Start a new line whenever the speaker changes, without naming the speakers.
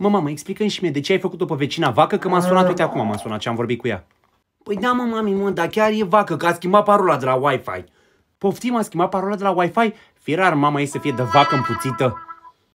Mă, mamă, explică și mie de ce ai făcut-o pe vecina vacă, că m-a sunat, uite acum m-a sunat ce am vorbit cu ea. Păi da, mă, mami, mă, dar chiar e vacă, că a schimbat parola de la Wi-Fi. Poftim, a schimbat parola de la Wi-Fi? rar, mama ei să fie de vacă împuțită.